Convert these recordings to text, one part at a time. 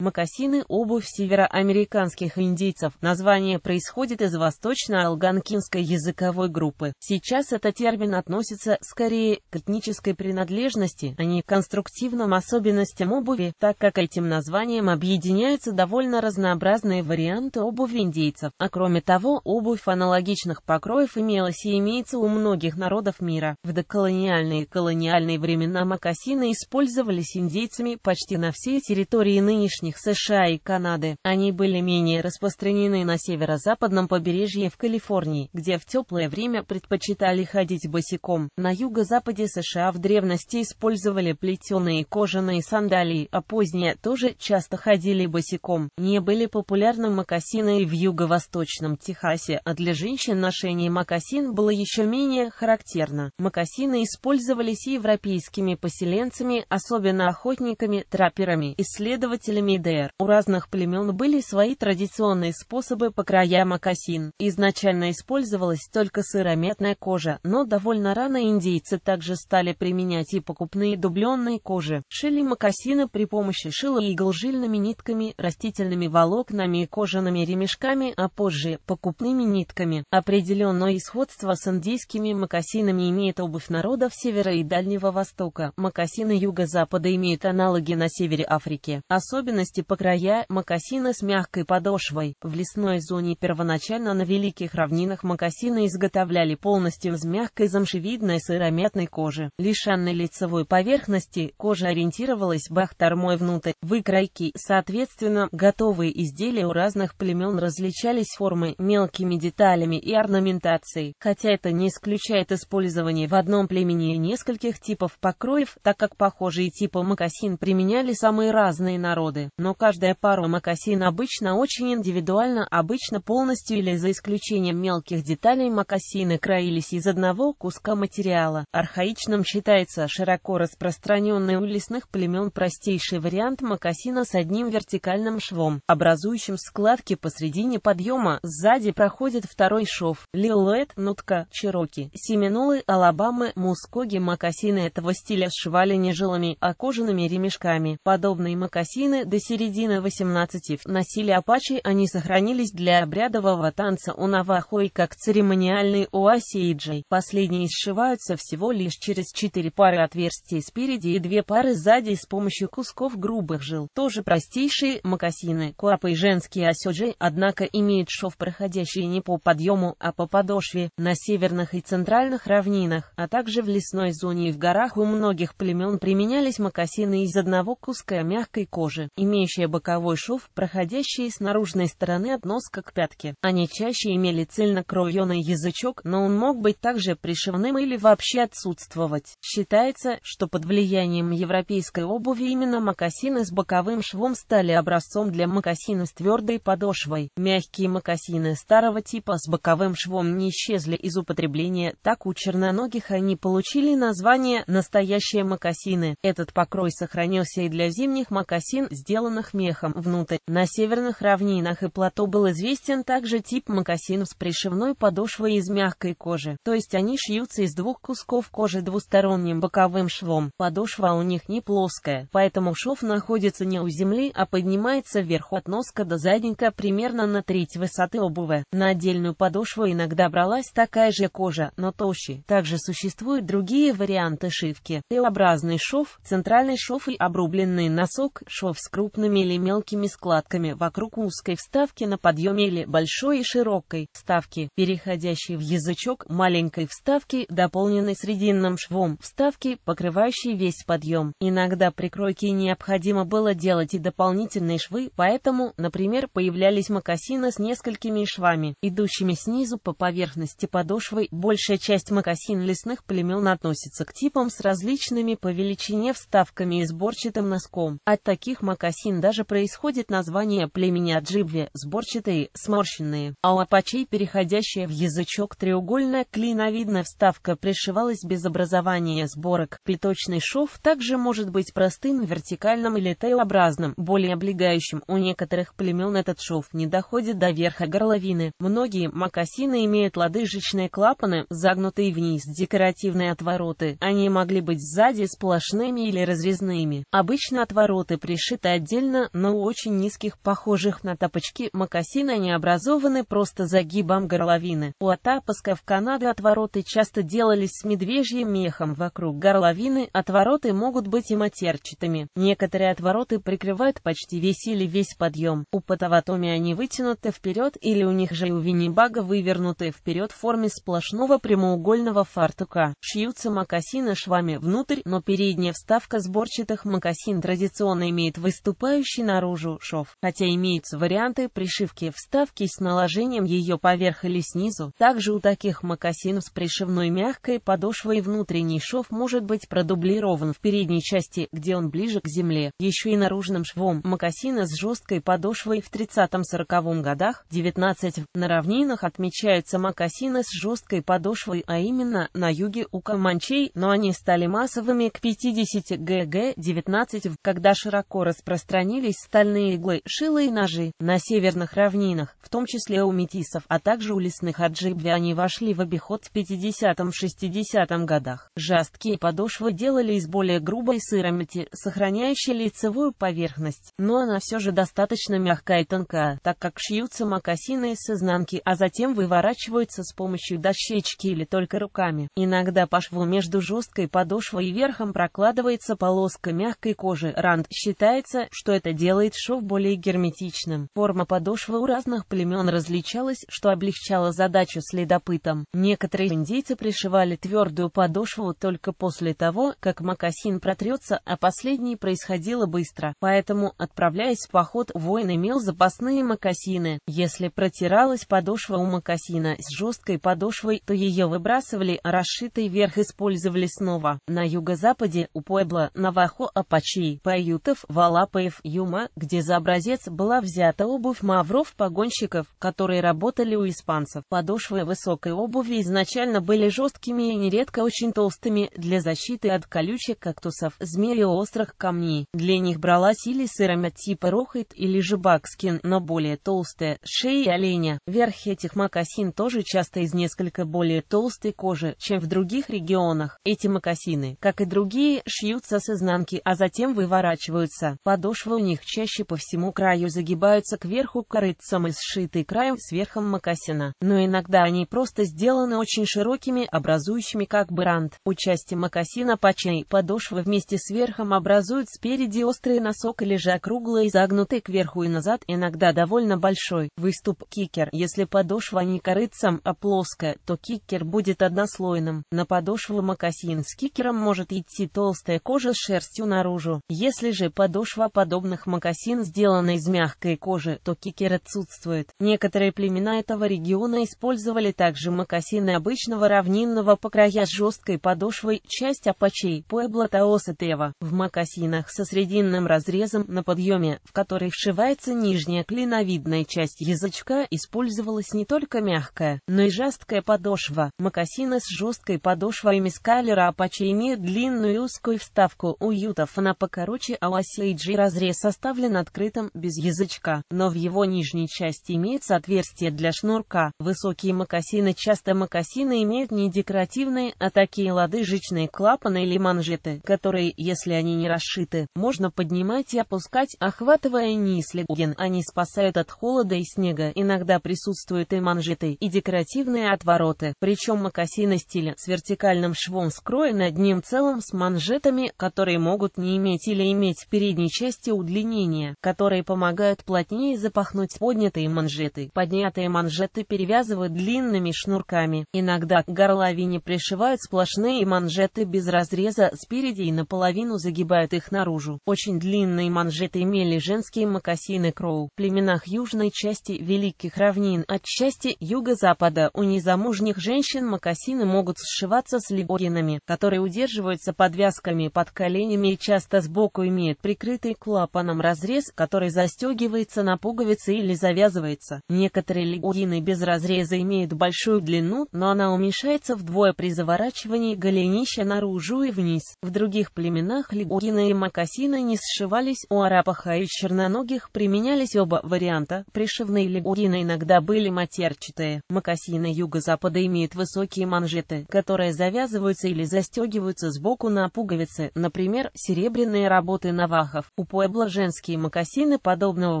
Макасины – обувь североамериканских индейцев. Название происходит из восточно-алганкинской языковой группы. Сейчас этот термин относится скорее к этнической принадлежности, а не к конструктивным особенностям обуви, так как этим названием объединяются довольно разнообразные варианты обуви индейцев. А кроме того, обувь аналогичных покроев имелась и имеется у многих народов мира. В доколониальные и колониальные времена макасины использовались индейцами почти на всей территории нынешней соседних США и Канады. Они были менее распространены на северо-западном побережье в Калифорнии, где в теплое время предпочитали ходить босиком. На юго-западе США в древности использовали плетеные кожаные сандалии, а позднее тоже часто ходили босиком. Не были популярны мокасины в юго-восточном Техасе, а для женщин ношение мокасин было еще менее характерно. Мокасины использовались европейскими поселенцами, особенно охотниками, трапперами, исследователями ДР. У разных племен были свои традиционные способы по краям окосин. Изначально использовалась только сыромятная кожа, но довольно рано индейцы также стали применять и покупные дубленные кожи. Шили мокасины при помощи шила игл жильными нитками, растительными волокнами и кожаными ремешками, а позже – покупными нитками. Определенное сходство с индийскими мокасинами имеет обувь народов Севера и Дальнего Востока. Мокасины Юго-Запада имеют аналоги на севере Африки. Особенность кости по края, мокасины с мягкой подошвой. В лесной зоне первоначально на великих равнинах мокасины изготовляли полностью из мягкой замшевидной сыромятной кожи. Лишанной лицевой поверхности кожа ориентировалась бахтармой внутрь. Выкройки, соответственно, готовые изделия у разных племен различались формой, мелкими деталями и орнаментацией, хотя это не исключает использование в одном племени нескольких типов покроев, так как похожие типы мокасин применяли самые разные народы но каждая пара мокасин обычно очень индивидуально, обычно полностью или за исключением мелких деталей мокасины краились из одного куска материала. Архаичным считается широко распространенный у лесных племен простейший вариант мокасина с одним вертикальным швом, образующим складки посредине подъема, сзади проходит второй шов. Лилуэт, нутка, чероки, семенулы, алабамы, мускоги мокасины этого стиля сшивали не жилами, а кожаными ремешками. Подобные мокасины до середины XVIII носили апачи, они сохранились для обрядового танца у Навахо и как церемониальный у Асииджей. Последние сшиваются всего лишь через четыре пары отверстий спереди и две пары сзади с помощью кусков грубых жил. Тоже простейшие мокасины, куапы и женские осёджи, однако имеют шов, проходящий не по подъему, а по подошве, на северных и центральных равнинах, а также в лесной зоне и в горах у многих племен применялись мокасины из одного куска мягкой кожи имеющая боковой шов, проходящий с наружной стороны от носка к пятке. Они чаще имели цельно язычок, но он мог быть также пришивным или вообще отсутствовать. Считается, что под влиянием европейской обуви именно мокасины с боковым швом стали образцом для мокасина с твердой подошвой. Мягкие мокасины старого типа с боковым швом не исчезли из употребления, так у черноногих они получили название «настоящие мокасины». Этот покрой сохранился и для зимних мокасин, сделанных отделанных мехом внутрь. На северных равнинах и плато был известен также тип мокасинов с пришивной подошвой из мягкой кожи, то есть они шьются из двух кусков кожи двусторонним боковым швом. Подошва у них не плоская, поэтому шов находится не у земли, а поднимается вверх от носка до задника примерно на треть высоты обуви. На отдельную подошву иногда бралась такая же кожа, но толще. Также существуют другие варианты шивки. Т-образный шов, центральный шов и обрубленный носок, шов с круг крупными или мелкими складками вокруг узкой вставки на подъеме или большой и широкой вставки, переходящей в язычок маленькой вставки, дополненной срединным швом вставки, покрывающей весь подъем. Иногда при кройке необходимо было делать и дополнительные швы, поэтому, например, появлялись мокасины с несколькими швами, идущими снизу по поверхности подошвы. Большая часть мокасин лесных племен относится к типам с различными по величине вставками и сборчатым носком. От таких мокасин осин даже происходит название племени Аджибви, сборчатые, сморщенные, а у апачей переходящая в язычок треугольная клиновидная вставка пришивалась без образования сборок. Плеточный шов также может быть простым, вертикальным или Т-образным, более облегающим. У некоторых племен этот шов не доходит до верха горловины. Многие макасины имеют лодыжечные клапаны, загнутые вниз, декоративные отвороты. Они могли быть сзади сплошными или разрезными. Обычно отвороты пришиты отдельно отдельно, но у очень низких, похожих на тапочки, мокасин не образованы просто загибом горловины. У атапаска в Канаде отвороты часто делались с медвежьим мехом вокруг горловины, отвороты могут быть и матерчатыми. Некоторые отвороты прикрывают почти весь или весь подъем. У патаватоми они вытянуты вперед или у них же у винибага вывернуты вперед в форме сплошного прямоугольного фартука. Шьются мокасины швами внутрь, но передняя вставка сборчатых мокасин традиционно имеет выступ выступающий наружу шов, хотя имеются варианты пришивки вставки с наложением ее поверх или снизу. Также у таких мокасин с пришивной мягкой подошвой внутренний шов может быть продублирован в передней части, где он ближе к земле, еще и наружным швом. Мокасины с жесткой подошвой в 30-40 годах 19 на равнинах отмечаются мокасины с жесткой подошвой, а именно на юге у Каманчей, но они стали массовыми к 50 г.г. 19 когда широко распространены распространились стальные иглы, шилы и ножи на северных равнинах, в том числе у метисов, а также у лесных аджиби они вошли в обиход в 50-60 годах. Жесткие подошвы делали из более грубой сыромяти, сохраняющей лицевую поверхность, но она все же достаточно мягкая и тонкая, так как шьются мокасины с изнанки, а затем выворачиваются с помощью дощечки или только руками. Иногда по шву между жесткой подошвой и верхом прокладывается полоска мягкой кожи. Ранд считается, что это делает шов более герметичным. Форма подошвы у разных племен различалась, что облегчало задачу следопытам. Некоторые индейцы пришивали твердую подошву только после того, как макасин протрется, а последний происходило быстро. Поэтому, отправляясь в поход, воин имел запасные макасины. Если протиралась подошва у макасина с жесткой подошвой, то ее выбрасывали, а расшитый верх использовали снова. На юго-западе, у Пуэбла, Навахо, Апачи, Паютов, Валапы Помпеев Юма, где за образец была взята обувь мавров-погонщиков, которые работали у испанцев. Подошвы высокой обуви изначально были жесткими и нередко очень толстыми для защиты от колючих кактусов, змеи и острых камней. Для них бралась или сыромя типа рохит или жебакскин, но более толстая, шеи оленя. Верх этих мокасин тоже часто из несколько более толстой кожи, чем в других регионах. Эти мокасины, как и другие, шьются с изнанки, а затем выворачиваются. Подошвы подошвы у них чаще по всему краю загибаются кверху корыцам и сшиты краем сверхом мокасина, но иногда они просто сделаны очень широкими, образующими как бранд. У части мокасина пачей подошвы вместе с верхом образуют спереди острый носок или же округлый, загнутый кверху и назад, иногда довольно большой. Выступ кикер. Если подошва не корыцам, а плоская, то кикер будет однослойным. На подошву мокасин с кикером может идти толстая кожа с шерстью наружу. Если же подошва подобных мокасин сделаны из мягкой кожи, то кикер отсутствует. Некоторые племена этого региона использовали также мокасины обычного равнинного по с жесткой подошвой, часть апачей, Пуэбло Таоса Тева, в мокасинах со срединным разрезом на подъеме, в который вшивается нижняя клиновидная часть язычка, использовалась не только мягкая, но и жесткая подошва. Мокасины с жесткой подошвой мискалера апачей имеют длинную узкую вставку у ютов, она покороче, а у осейджи разрез составлен открытым, без язычка, но в его нижней части имеется отверстие для шнурка. Высокие мокасины часто мокасины имеют не декоративные, а такие лодыжечные клапаны или манжеты, которые, если они не расшиты, можно поднимать и опускать, охватывая низ легген. Они спасают от холода и снега, иногда присутствуют и манжеты, и декоративные отвороты. Причем мокасины стиля с вертикальным швом скроены одним целым с манжетами, которые могут не иметь или иметь в передней части части удлинения, которые помогают плотнее запахнуть поднятые манжеты. Поднятые манжеты перевязывают длинными шнурками. Иногда к горловине пришивают сплошные манжеты без разреза спереди и наполовину загибают их наружу. Очень длинные манжеты имели женские мокасины кроу. В племенах южной части Великих равнин, от части юго-запада, у незамужних женщин мокасины могут сшиваться с легоринами, которые удерживаются подвязками под коленями и часто сбоку имеют прикрытый клапан клапаном разрез, который застегивается на пуговицы или завязывается. Некоторые леггины без разреза имеют большую длину, но она уменьшается вдвое при заворачивании голенища наружу и вниз. В других племенах леггины и мокасины не сшивались, у арапаха и черноногих применялись оба варианта. Пришивные леггины иногда были матерчатые. Мокасины юго-запада имеют высокие манжеты, которые завязываются или застегиваются сбоку на пуговицы, например, серебряные работы навахов. У Пуэбло женские мокасины подобного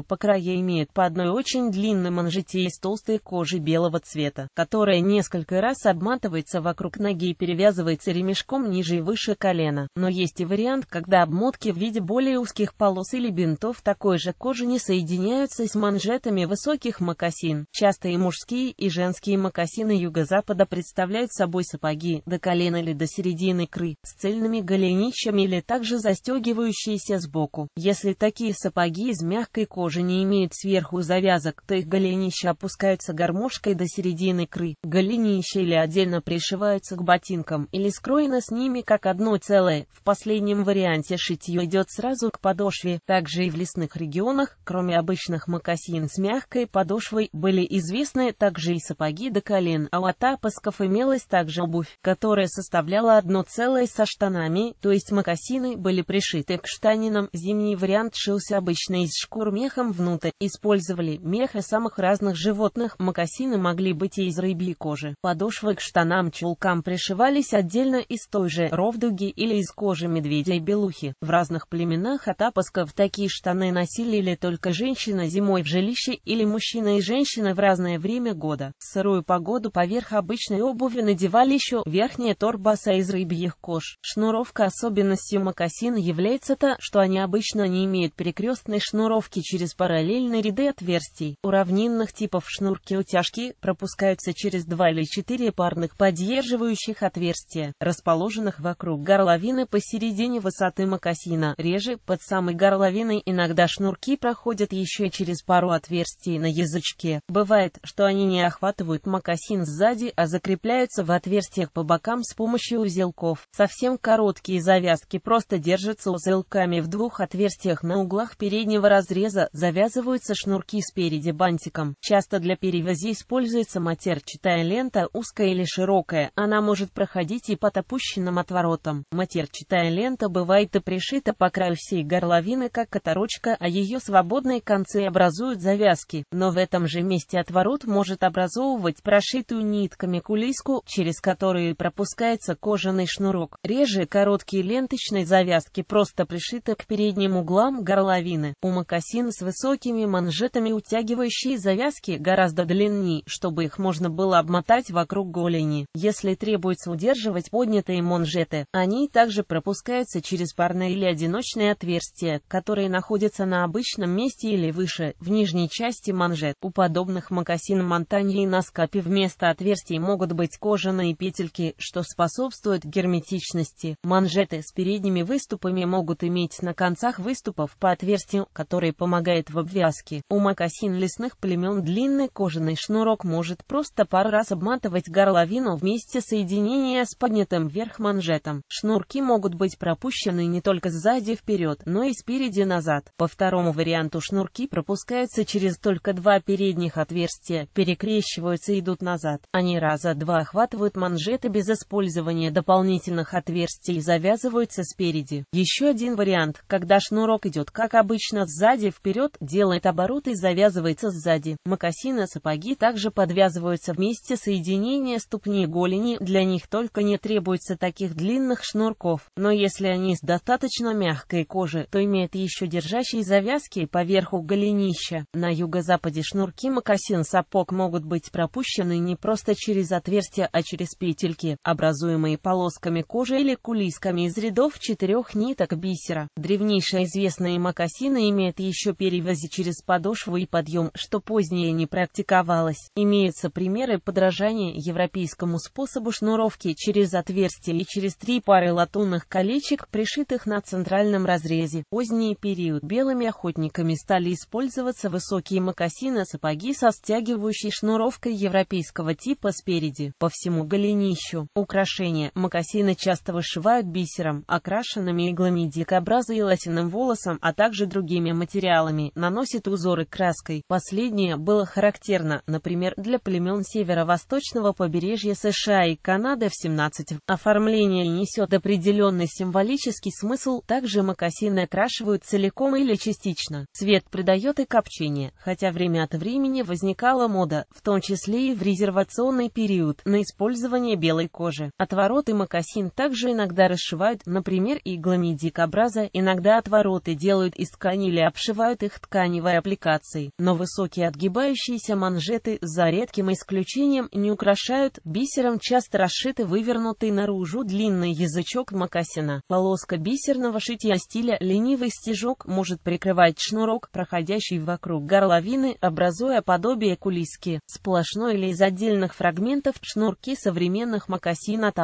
покроя имеют по одной очень длинной манжете из толстой кожи белого цвета, которая несколько раз обматывается вокруг ноги и перевязывается ремешком ниже и выше колена. Но есть и вариант, когда обмотки в виде более узких полос или бинтов такой же кожи не соединяются с манжетами высоких мокасин. Часто и мужские, и женские мокасины юго-запада представляют собой сапоги до колена или до середины кры с цельными голенищами или также застегивающиеся сбоку. Если такие сапоги из мягкой кожи не имеют сверху завязок, то их голенища опускаются гармошкой до середины кры. Голенища или отдельно пришиваются к ботинкам, или скроено с ними как одно целое. В последнем варианте шитье идет сразу к подошве. Также и в лесных регионах, кроме обычных мокасин с мягкой подошвой, были известны также и сапоги до колен, а у атапасков имелась также обувь, которая составляла одно целое со штанами, то есть мокасины были пришиты к штанинам зимней Последний вариант шился обычно из шкур мехом внутрь. Использовали меха самых разных животных, мокасины могли быть и из рыбьей кожи. Подошвы к штанам чулкам пришивались отдельно из той же ровдуги или из кожи медведя и белухи. В разных племенах от апосков такие штаны носили или только женщина зимой в жилище или мужчина и женщина в разное время года. В сырую погоду поверх обычной обуви надевали еще верхняя торбаса из рыбьих кож. Шнуровка особенностью мокасин является то, что они обычно обычно не имеют перекрестной шнуровки через параллельные ряды отверстий. У равнинных типов шнурки утяжки пропускаются через два или четыре парных поддерживающих отверстия, расположенных вокруг горловины посередине высоты мокасина. Реже, под самой горловиной иногда шнурки проходят еще через пару отверстий на язычке. Бывает, что они не охватывают мокасин сзади, а закрепляются в отверстиях по бокам с помощью узелков. Совсем короткие завязки просто держатся узелками в двух отверстиях отверстиях на углах переднего разреза завязываются шнурки спереди бантиком. Часто для перевязи используется матерчатая лента, узкая или широкая. Она может проходить и под опущенным отворотом. Матерчатая лента бывает и пришита по краю всей горловины, как оторочка, а ее свободные концы образуют завязки. Но в этом же месте отворот может образовывать прошитую нитками кулиску, через которую пропускается кожаный шнурок. Реже короткие ленточные завязки просто пришиты к переднему углам горловины. У мокасин с высокими манжетами утягивающие завязки гораздо длиннее, чтобы их можно было обмотать вокруг голени. Если требуется удерживать поднятые манжеты, они также пропускаются через парное или одиночное отверстие, которое находится на обычном месте или выше, в нижней части манжет. У подобных мокасин монтаньи на скапе вместо отверстий могут быть кожаные петельки, что способствует герметичности. Манжеты с передними выступами могут иметь на концах выступы выступов по отверстию, который помогает в обвязке. У макасин лесных племен длинный кожаный шнурок может просто пару раз обматывать горловину вместе соединения с поднятым вверх манжетом. Шнурки могут быть пропущены не только сзади вперед, но и спереди назад. По второму варианту шнурки пропускаются через только два передних отверстия, перекрещиваются и идут назад. Они раза два охватывают манжеты без использования дополнительных отверстий и завязываются спереди. Еще один вариант, когда шнур Шнурок идет, как обычно, сзади, вперед, делает оборот и завязывается сзади. Мокасины, сапоги также подвязываются вместе соединения ступни и голени, для них только не требуется таких длинных шнурков. Но если они с достаточно мягкой кожи, то имеют еще держащие завязки поверху голенища. На юго-западе шнурки мокасин сапог могут быть пропущены не просто через отверстия, а через петельки, образуемые полосками кожи или кулисками из рядов четырех ниток бисера. Древнейшая известные мокасины имеют еще перевязи через подошву и подъем, что позднее не практиковалось. Имеются примеры подражания европейскому способу шнуровки через отверстие и через три пары латунных колечек, пришитых на центральном разрезе. Поздний период белыми охотниками стали использоваться высокие мокасины, сапоги со стягивающей шнуровкой европейского типа спереди, по всему голенищу. Украшения. Мокасины часто вышивают бисером, окрашенными иглами дикобраза и латином волосом, а также другими материалами, наносит узоры краской. Последнее было характерно, например, для племен северо-восточного побережья США и Канады в 17 Оформление несет определенный символический смысл, также мокасины окрашивают целиком или частично. Цвет придает и копчение, хотя время от времени возникала мода, в том числе и в резервационный период, на использование белой кожи. Отвороты мокасин также иногда расшивают, например, иглами дикобраза, иногда отвороты обороты делают из ткани или обшивают их тканевой аппликацией, но высокие отгибающиеся манжеты, за редким исключением, не украшают, бисером часто расшиты вывернутый наружу длинный язычок мокасина. Полоска бисерного шитья стиля ленивый стежок может прикрывать шнурок, проходящий вокруг горловины, образуя подобие кулиски. Сплошной или из отдельных фрагментов шнурки современных мокасин от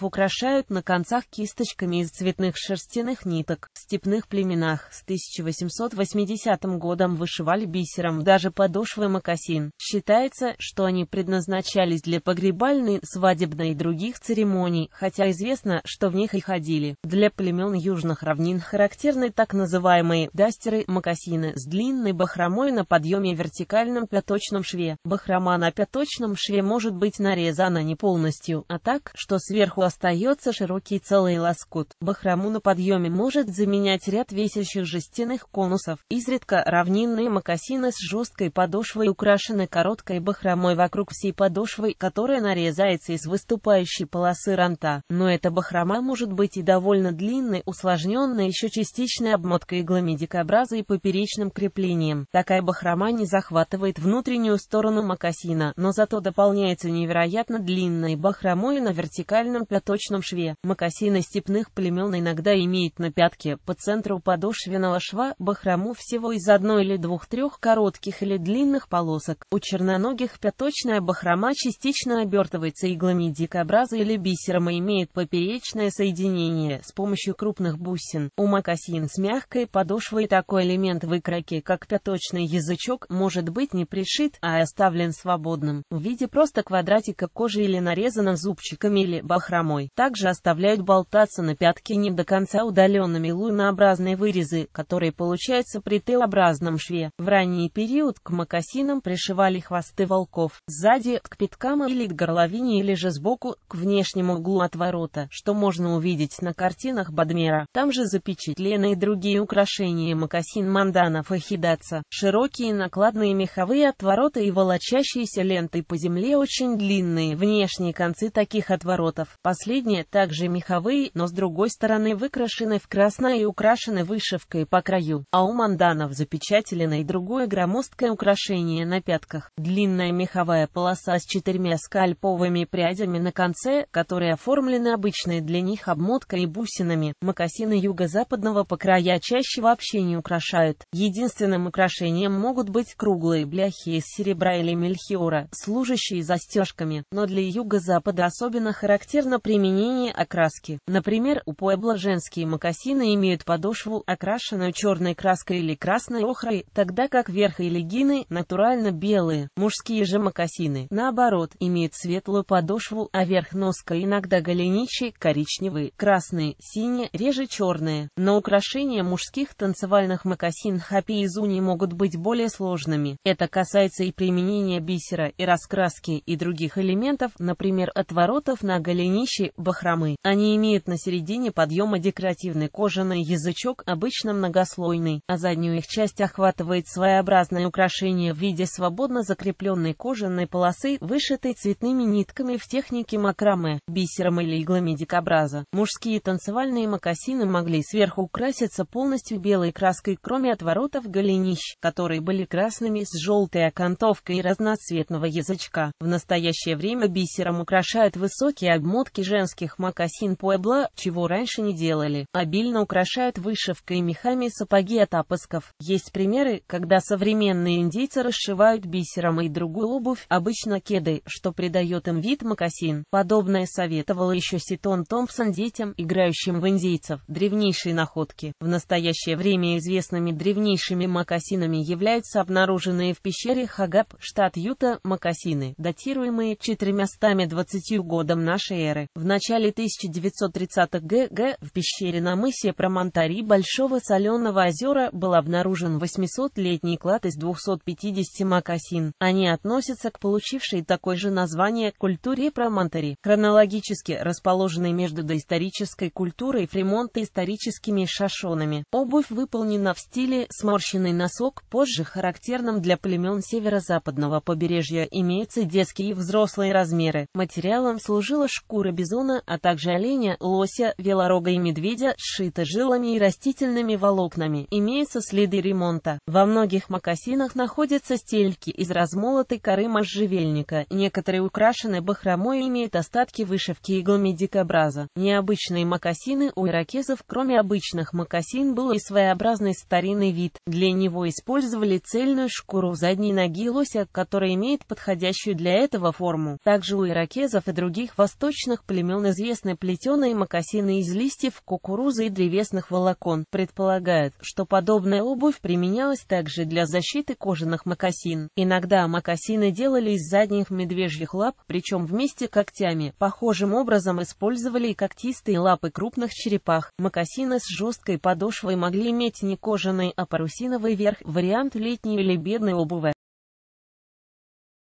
украшают на концах кисточками из цветных шерстяных ниток, степных плетений, племенах. С 1880 годом вышивали бисером даже подошвы мокасин. Считается, что они предназначались для погребальной, свадебной и других церемоний, хотя известно, что в них и ходили. Для племен южных равнин характерны так называемые дастеры мокасины с длинной бахромой на подъеме вертикальном пяточном шве. Бахрома на пяточном шве может быть нарезана не полностью, а так, что сверху остается широкий целый лоскут. Бахрому на подъеме может заменять ряд от висящих жестяных конусов, изредка равнинные мокасины с жесткой подошвой украшены короткой бахромой вокруг всей подошвы, которая нарезается из выступающей полосы ранта. Но эта бахрома может быть и довольно длинной, усложненной еще частичной обмоткой иглами и поперечным креплением. Такая бахрома не захватывает внутреннюю сторону мокасина, но зато дополняется невероятно длинной бахромой на вертикальном пяточном шве. Мокасины степных племен иногда имеют на пятке по центру размеру подошвенного шва бахрому всего из одной или двух-трех коротких или длинных полосок. У черноногих пяточная бахрома частично обертывается иглами дикобраза или бисером и имеет поперечное соединение с помощью крупных бусин. У макасин с мягкой подошвой такой элемент выкройки, как пяточный язычок, может быть не пришит, а оставлен свободным, в виде просто квадратика кожи или нарезанным зубчиками или бахромой. Также оставляют болтаться на пятке не до конца удаленными лунообразными длинные вырезы, которые получаются при Т-образном шве. В ранний период к мокасинам пришивали хвосты волков, сзади к пяткам или к горловине или же сбоку к внешнему углу отворота, что можно увидеть на картинах Бадмера. Там же запечатлены и другие украшения мокасин манданов и хидаца. Широкие накладные меховые отвороты и волочащиеся ленты по земле очень длинные внешние концы таких отворотов. Последние также меховые, но с другой стороны выкрашены в красное и украшены украшены вышивкой по краю, а у манданов запечателено и другое громоздкое украшение на пятках. Длинная меховая полоса с четырьмя скальповыми прядями на конце, которые оформлены обычной для них обмоткой и бусинами. Макасины юго-западного по края чаще вообще не украшают. Единственным украшением могут быть круглые бляхи из серебра или мельхиора, служащие застежками, но для юго-запада особенно характерно применение окраски. Например, у Пуэбла женские мокасины имеют подошву подошву, окрашенную черной краской или красной охрой, тогда как верх или гины натурально белые. Мужские же мокасины, наоборот, имеют светлую подошву, а верх носка иногда голенищий, коричневый, красный, синий, реже черные. Но украшения мужских танцевальных мокасин хапи и зуни могут быть более сложными. Это касается и применения бисера, и раскраски, и других элементов, например, отворотов на голенище, бахромы. Они имеют на середине подъема декоративный кожаный язычок венок обычно многослойный, а заднюю их часть охватывает своеобразное украшение в виде свободно закрепленной кожаной полосы, вышитой цветными нитками в технике макраме, бисером или иглами дикобраза. Мужские танцевальные мокасины могли сверху украситься полностью белой краской, кроме отворотов голенищ, которые были красными с желтой окантовкой и разноцветного язычка. В настоящее время бисером украшают высокие обмотки женских мокасин Пуэбла, чего раньше не делали. Обильно украшают выше вышивкой и мехами сапоги от апосков. Есть примеры, когда современные индейцы расшивают бисером и другую обувь, обычно кеды, что придает им вид мокасин. Подобное советовал еще Ситон Томпсон детям, играющим в индейцев. Древнейшие находки. В настоящее время известными древнейшими мокасинами являются обнаруженные в пещере Хагаб, штат Юта, мокасины, датируемые 420 годом нашей эры. В начале 1930-х г.г. в пещере на мысе Промонтари Большого Соленого озера был обнаружен 800-летний клад из 250 макасин. Они относятся к получившей такое же название культуре промонтари, хронологически расположенной между доисторической культурой Фремонта историческими шашонами. Обувь выполнена в стиле сморщенный носок, позже характерным для племен северо-западного побережья имеются детские и взрослые размеры. Материалом служила шкура бизона, а также оленя, лося, велорога и медведя, сшита жилами и растениями растительными волокнами, имеются следы ремонта. Во многих мокасинах находятся стельки из размолотой коры можжевельника, некоторые украшены бахромой и имеют остатки вышивки иглами дикобраза. Необычные мокасины у иракезов, кроме обычных мокасин, был и своеобразный старинный вид. Для него использовали цельную шкуру задней ноги лося, которая имеет подходящую для этого форму. Также у иракезов и других восточных племен известны плетеные мокасины из листьев кукурузы и древесных волокон закон, предполагает, что подобная обувь применялась также для защиты кожаных мокасин. Иногда мокасины делали из задних медвежьих лап, причем вместе когтями. Похожим образом использовали и когтистые лапы крупных черепах. Мокасины с жесткой подошвой могли иметь не кожаный, а парусиновый верх, вариант летней или бедной обуви.